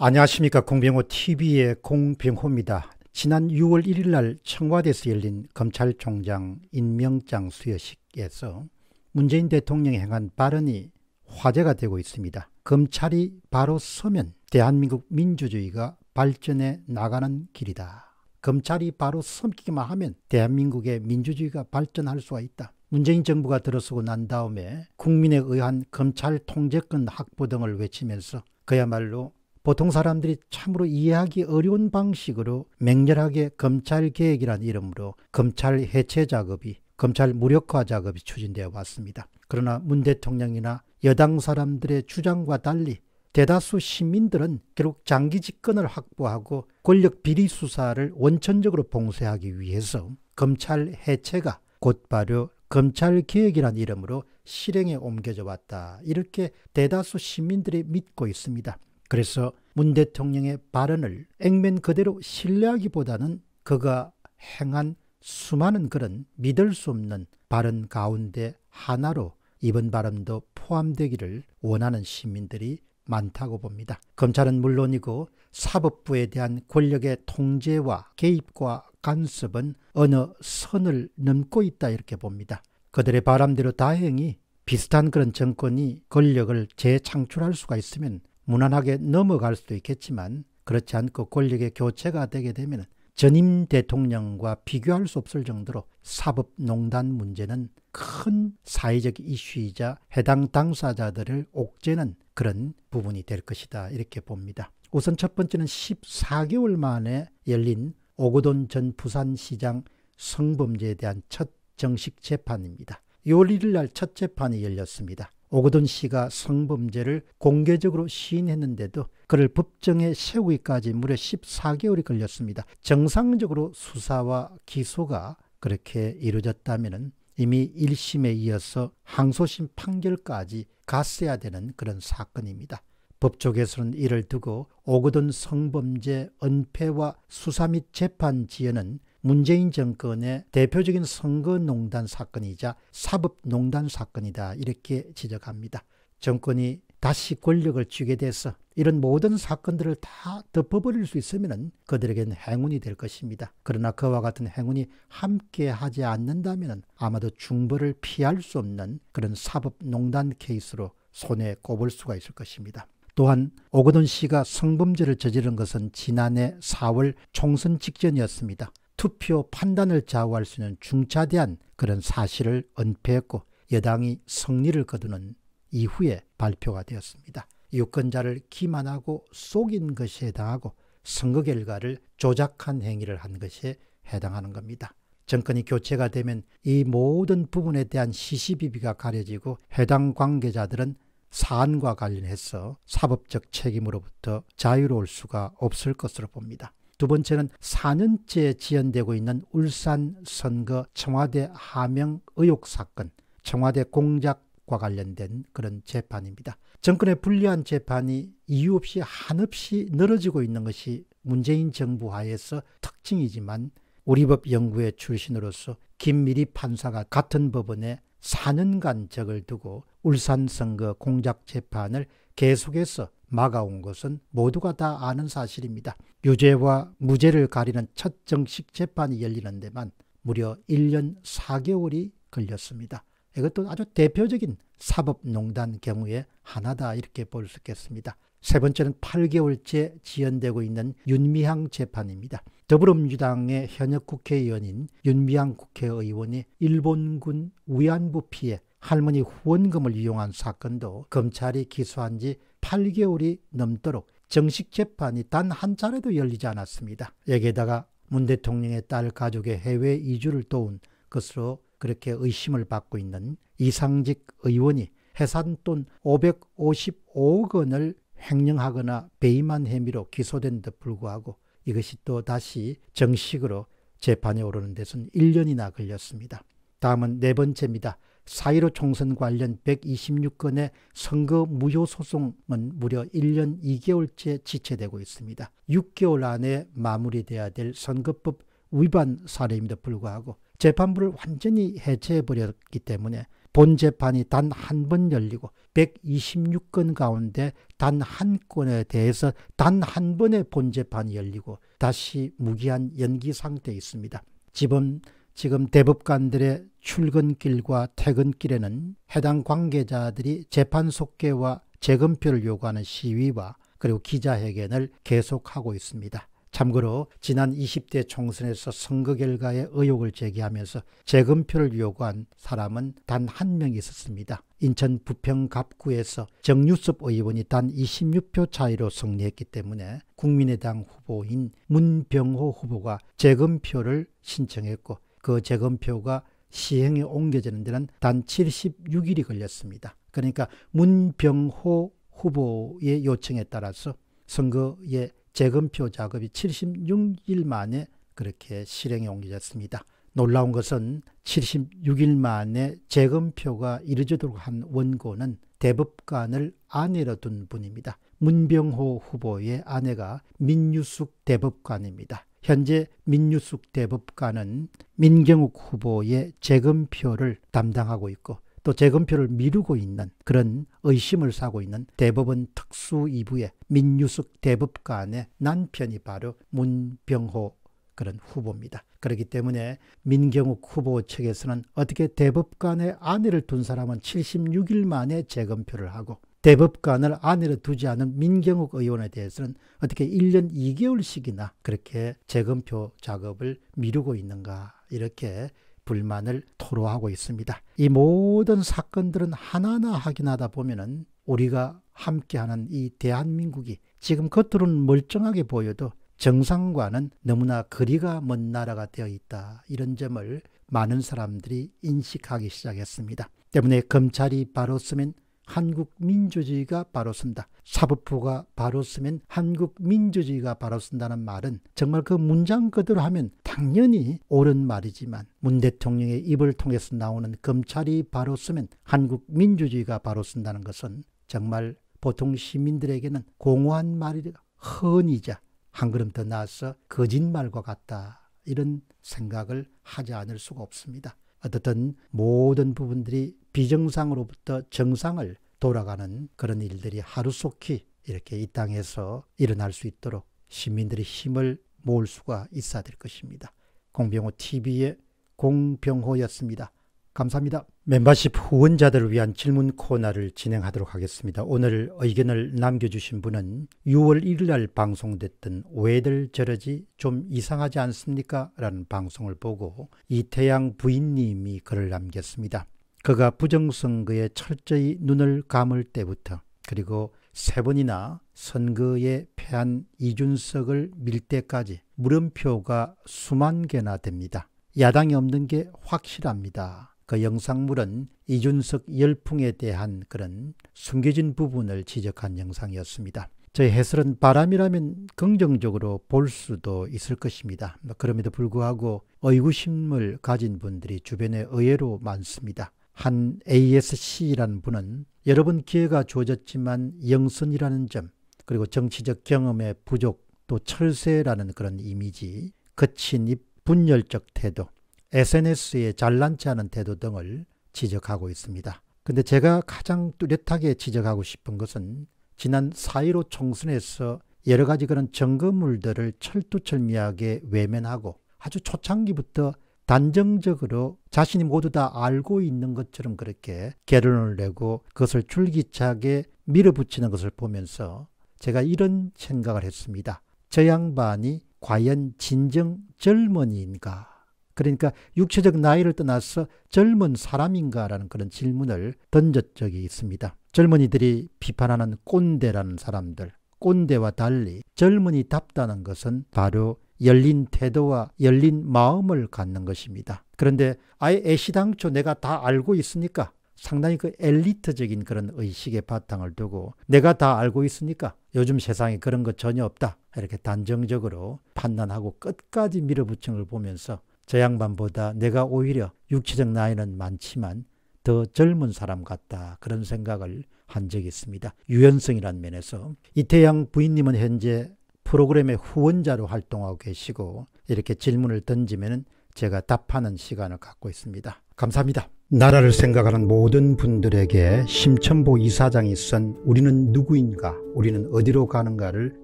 안녕하십니까 공병호 TV의 공병호입니다. 지난 6월 1일 날 청와대에서 열린 검찰총장 임명장 수여식에서 문재인 대통령이 행한 발언이 화제가 되고 있습니다. 검찰이 바로 서면 대한민국 민주주의가 발전해 나가는 길이다. 검찰이 바로 섬기기만 하면 대한민국의 민주주의가 발전할 수가 있다. 문재인 정부가 들어서고 난 다음에 국민에 의한 검찰 통제권 확보 등을 외치면서 그야말로 보통 사람들이 참으로 이해하기 어려운 방식으로 맹렬하게 검찰 개혁이란 이름으로 검찰 해체 작업이 검찰 무력화 작업이 추진되어 왔습니다. 그러나 문 대통령이나 여당 사람들의 주장과 달리 대다수 시민들은 결국 장기 집권을 확보하고 권력 비리 수사를 원천적으로 봉쇄하기 위해서 검찰 해체가 곧바로 검찰 개혁이란 이름으로 실행에 옮겨져 왔다. 이렇게 대다수 시민들이 믿고 있습니다. 그래서 문 대통령의 발언을 액면 그대로 신뢰하기보다는 그가 행한 수많은 그런 믿을 수 없는 발언 가운데 하나로 이번 발언도 포함되기를 원하는 시민들이 많다고 봅니다. 검찰은 물론이고 사법부에 대한 권력의 통제와 개입과 간섭은 어느 선을 넘고 있다 이렇게 봅니다. 그들의 바람대로 다행히 비슷한 그런 정권이 권력을 재창출할 수가 있으면 무난하게 넘어갈 수도 있겠지만 그렇지 않고 권력의 교체가 되게 되면 전임 대통령과 비교할 수 없을 정도로 사법농단 문제는 큰 사회적 이슈이자 해당 당사자들을 옥죄는 그런 부분이 될 것이다 이렇게 봅니다. 우선 첫 번째는 14개월 만에 열린 오고돈 전 부산시장 성범죄에 대한 첫 정식 재판입니다. 6월 1일 날 첫 재판이 열렸습니다. 오거돈 씨가 성범죄를 공개적으로 시인했는데도 그를 법정에 세우기까지 무려 14개월이 걸렸습니다. 정상적으로 수사와 기소가 그렇게 이루어졌다면 이미 1심에 이어서 항소심 판결까지 갔어야 되는 그런 사건입니다. 법조계에서는 이를 두고 오거돈 성범죄 은폐와 수사 및 재판 지연은 문재인 정권의 대표적인 선거농단 사건이자 사법농단 사건이다 이렇게 지적합니다. 정권이 다시 권력을 쥐게 돼서 이런 모든 사건들을 다 덮어버릴 수 있으면 그들에겐 행운이 될 것입니다. 그러나 그와 같은 행운이 함께하지 않는다면 아마도 중벌을 피할 수 없는 그런 사법농단 케이스로 손에 꼽을 수가 있을 것입니다. 또한 오거돈 씨가 성범죄를 저지른 것은 지난해 4월 총선 직전이었습니다. 투표 판단을 좌우할 수 있는 중차대한 그런 사실을 은폐했고 여당이 승리를 거두는 이후에 발표가 되었습니다. 유권자를 기만하고 속인 것에 해당하고 선거 결과를 조작한 행위를 한 것에 해당하는 겁니다. 정권이 교체가 되면 이 모든 부분에 대한 시시비비가 가려지고 해당 관계자들은 사안과 관련해서 사법적 책임으로부터 자유로울 수가 없을 것으로 봅니다. 두 번째는 4년째 지연되고 있는 울산 선거 청와대 하명 의혹 사건, 청와대 공작과 관련된 그런 재판입니다. 정권의 불리한 재판이 이유 없이 한없이 늘어지고 있는 것이 문재인 정부 하에서 특징이지만 우리법 연구의 출신으로서 김미리 판사가 같은 법원에 4년간 적을 두고 울산 선거 공작 재판을 계속해서 막아온 것은 모두가 다 아는 사실입니다. 유죄와 무죄를 가리는 첫 정식 재판이 열리는 데만 무려 1년 4개월이 걸렸습니다. 이것도 아주 대표적인 사법농단 경우의 하나다 이렇게 볼 수 있겠습니다. 세 번째는 8개월째 지연되고 있는 윤미향 재판입니다. 더불어민주당의 현역 국회의원인 윤미향 국회의원이 일본군 위안부 피해 할머니 후원금을 이용한 사건도 검찰이 기소한 지 8개월이 넘도록 정식 재판이 단 한 차례도 열리지 않았습니다. 여기에다가 문 대통령의 딸 가족의 해외 이주를 도운 것으로 그렇게 의심을 받고 있는 이상직 의원이 해산 돈 555억 원을 횡령하거나 배임한 혐의로 기소된 데 불구하고 이것이 또 다시 정식으로 재판에 오르는 데선 1년이나 걸렸습니다. 다음은 네 번째입니다. 4.15 총선 관련 126건의 선거 무효 소송은 무려 1년 2개월째 지체되고 있습니다. 6개월 안에 마무리돼야 될 선거법 위반 사례임에도 불구하고 재판부를 완전히 해체해버렸기 때문에 본 재판이 단 한 번 열리고 126건 가운데 단 한 건에 대해서 단 한 번의 본 재판이 열리고 다시 무기한 연기 상태에 있습니다. 지금 지금 대법관들의 출근길과 퇴근길에는 해당 관계자들이 재판 속개와 재검표를 요구하는 시위와 그리고 기자회견을 계속하고 있습니다. 참고로 지난 20대 총선에서 선거 결과에 의혹을 제기하면서 재검표를 요구한 사람은 단 한명 있었습니다. 인천 부평갑구에서 정유섭 의원이 단 26표 차이로 승리했기 때문에 국민의당 후보인 문병호 후보가 재검표를 신청했고 그 재검표가 시행에 옮겨지는 데는 단 76일이 걸렸습니다. 그러니까 문병호 후보의 요청에 따라서 선거의 재검표 작업이 76일 만에 그렇게 실행에 옮겨졌습니다. 놀라운 것은 76일 만에 재검표가 이루어지도록 한 원고는 대법관을 아내로 둔 분입니다. 문병호 후보의 아내가 민유숙 대법관입니다. 현재 민유숙 대법관은 민경욱 후보의 재검표를 담당하고 있고 또 재검표를 미루고 있는 그런 의심을 사고 있는 대법원 특수 이부의 민유숙 대법관의 남편이 바로 문병호 그런 후보입니다. 그렇기 때문에 민경욱 후보 측에서는 어떻게 대법관의 아내를 둔 사람은 76일 만에 재검표를 하고 대법관을 안으로 두지 않은 민경욱 의원에 대해서는 어떻게 1년 2개월씩이나 그렇게 재검표 작업을 미루고 있는가 이렇게 불만을 토로하고 있습니다. 이 모든 사건들은 하나하나 확인하다 보면은 우리가 함께하는 이 대한민국이 지금 겉으로는 멀쩡하게 보여도 정상과는 너무나 거리가 먼 나라가 되어 있다. 이런 점을 많은 사람들이 인식하기 시작했습니다. 때문에 검찰이 바로 쓰면 한국 민주주의가 바로 쓴다. 사법부가 바로 쓰면 한국 민주주의가 바로 쓴다는 말은 정말 그 문장 그대로 하면 당연히 옳은 말이지만 문 대통령의 입을 통해서 나오는 검찰이 바로 쓰면 한국 민주주의가 바로 쓴다는 것은 정말 보통 시민들에게는 공허한 말이라 헌이자 한 걸음 더 나아서 거짓말과 같다. 이런 생각을 하지 않을 수가 없습니다. 어떻든 모든 부분들이 비정상으로부터 정상을 돌아가는 그런 일들이 하루속히 이렇게 이 땅에서 일어날 수 있도록 시민들의 힘을 모을 수가 있어야 될 것입니다. 공병호 TV의 공병호였습니다. 감사합니다. 멤버십 후원자들을 위한 질문 코너를 진행하도록 하겠습니다. 오늘 의견을 남겨주신 분은 6월 1일 날 방송됐던 왜들 저러지 좀 이상하지 않습니까? 라는 방송을 보고 이태양 부인님이 글을 남겼습니다. 그가 부정선거에 철저히 눈을 감을 때부터 그리고 세 번이나 선거에 패한 이준석을 밀 때까지 물음표가 수만 개나 됩니다. 야당이 없는 게 확실합니다. 그 영상물은 이준석 열풍에 대한 그런 숨겨진 부분을 지적한 영상이었습니다. 저의 해설은 바람이라면 긍정적으로 볼 수도 있을 것입니다. 그럼에도 불구하고 의구심을 가진 분들이 주변에 의외로 많습니다. 한 ASC라는 분은 여러 번 기회가 주어졌지만 영선이라는 점, 그리고 정치적 경험의 부족, 또 철새라는 그런 이미지, 거친 입, 분열적 태도, s n s 의 잘난 치 않은 태도 등을 지적하고 있습니다. 근데 제가 가장 뚜렷하게 지적하고 싶은 것은 지난 4.15 총선에서 여러 가지 그런 증거물들을 철두철미하게 외면하고 아주 초창기부터 단정적으로 자신이 모두 다 알고 있는 것처럼 그렇게 결론을 내고 그것을 줄기차게 밀어붙이는 것을 보면서 제가 이런 생각을 했습니다. 저 양반이 과연 진정 젊은이인가? 그러니까 육체적 나이를 떠나서 젊은 사람인가라는 그런 질문을 던졌 적이 있습니다. 젊은이들이 비판하는 꼰대라는 사람들, 꼰대와 달리 젊은이답다는 것은 바로 열린 태도와 열린 마음을 갖는 것입니다. 그런데 아예 애시당초 내가 다 알고 있으니까 상당히 그 엘리트적인 그런 의식의 바탕을 두고 내가 다 알고 있으니까 요즘 세상에 그런 거 전혀 없다. 이렇게 단정적으로 판단하고 끝까지 밀어붙인 걸 보면서 저 양반보다 내가 오히려 육체적 나이는 많지만 더 젊은 사람 같다. 그런 생각을 한 적이 있습니다. 유연성이라는 면에서 이태양 부인님은 현재 프로그램의 후원자로 활동하고 계시고 이렇게 질문을 던지면 제가 답하는 시간을 갖고 있습니다. 감사합니다. 나라를 생각하는 모든 분들에게 심천보 이사장이 쓴 우리는 누구인가 우리는 어디로 가는가를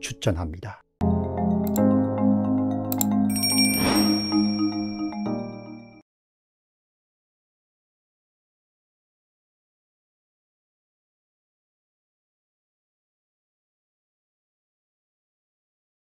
추천합니다.